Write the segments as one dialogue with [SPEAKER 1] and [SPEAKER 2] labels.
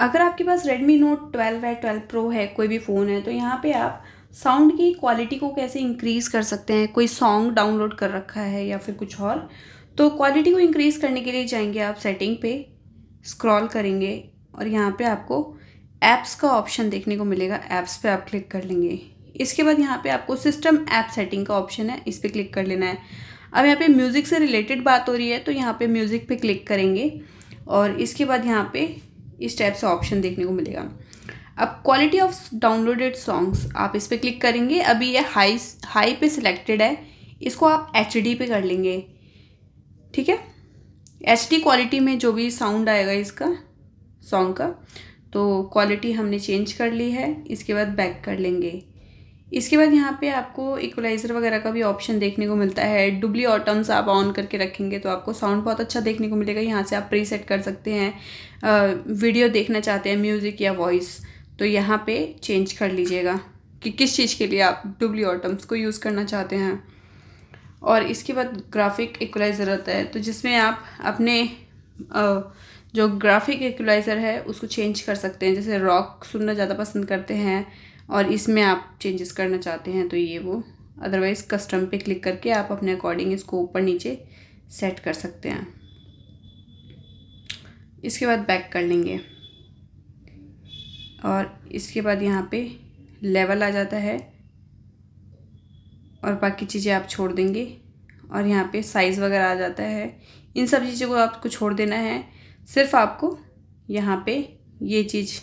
[SPEAKER 1] अगर आपके पास Redmi Note 12 है 12 Pro है कोई भी फ़ोन है तो यहाँ पे आप साउंड की क्वालिटी को कैसे इंक्रीज़ कर सकते हैं कोई सॉन्ग डाउनलोड कर रखा है या फिर कुछ और तो क्वालिटी को इंक्रीज़ करने के लिए जाएंगे आप सेटिंग पे स्क्रॉल करेंगे और यहाँ पे आपको ऐप्स का ऑप्शन देखने को मिलेगा ऐप्स पे आप क्लिक कर लेंगे इसके बाद यहाँ पे आपको सिस्टम ऐप सेटिंग का ऑप्शन है इस पर क्लिक कर लेना है अब यहाँ पे म्यूज़िक से रिलेटेड बात हो रही है तो यहाँ पे म्यूज़िक पे क्लिक करेंगे और इसके बाद यहाँ पे इस टाइप से ऑप्शन देखने को मिलेगा अब क्वालिटी ऑफ डाउनलोडेड सॉन्ग्स आप इस पर क्लिक करेंगे अभी ये हाई हाई पे सिलेक्टेड है इसको आप एच पे कर लेंगे ठीक है एच क्वालिटी में जो भी साउंड आएगा इसका सॉन्ग का तो क्वालिटी हमने चेंज कर ली है इसके बाद बैक कर लेंगे इसके बाद यहाँ पे आपको इक्वलाइज़र वगैरह का भी ऑप्शन देखने को मिलता है डुबली ऑटम्स आप ऑन करके रखेंगे तो आपको साउंड बहुत अच्छा देखने को मिलेगा यहाँ से आप प्रीसेट सेट कर सकते हैं वीडियो देखना चाहते हैं म्यूज़िक या वॉइस तो यहाँ पे चेंज कर लीजिएगा कि किस चीज़ के लिए आप डुबली ऑटम्स को यूज़ करना चाहते हैं और इसके बाद ग्राफिक इक्वलाइज़र होता है तो जिसमें आप अपने जो ग्राफिक एक्लाइज़र है उसको चेंज कर सकते हैं जैसे रॉक सुनना ज़्यादा पसंद करते हैं और इसमें आप चेंजेस करना चाहते हैं तो ये वो अदरवाइज़ कस्टम पे क्लिक करके आप अपने अकॉर्डिंग इसको ऊपर नीचे सेट कर सकते हैं इसके बाद बैक कर लेंगे और इसके बाद यहाँ पे लेवल आ जाता है और बाकी चीज़ें आप छोड़ देंगे और यहाँ पे साइज़ वगैरह आ जाता है इन सब चीज़ों को आपको छोड़ देना है सिर्फ आपको यहाँ पे ये चीज़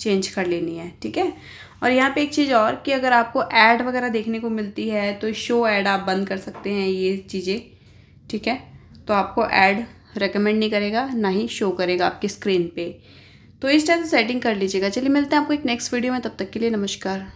[SPEAKER 1] चेंज कर लेनी है ठीक है और यहाँ पे एक चीज़ और कि अगर आपको ऐड वगैरह देखने को मिलती है तो शो ऐड आप बंद कर सकते हैं ये चीज़ें ठीक है तो आपको ऐड रिकमेंड नहीं करेगा ना ही शो करेगा आपकी स्क्रीन पे तो इस टाइप से सेटिंग कर लीजिएगा चलिए मिलते हैं आपको एक नेक्स्ट वीडियो में तब तक के लिए नमस्कार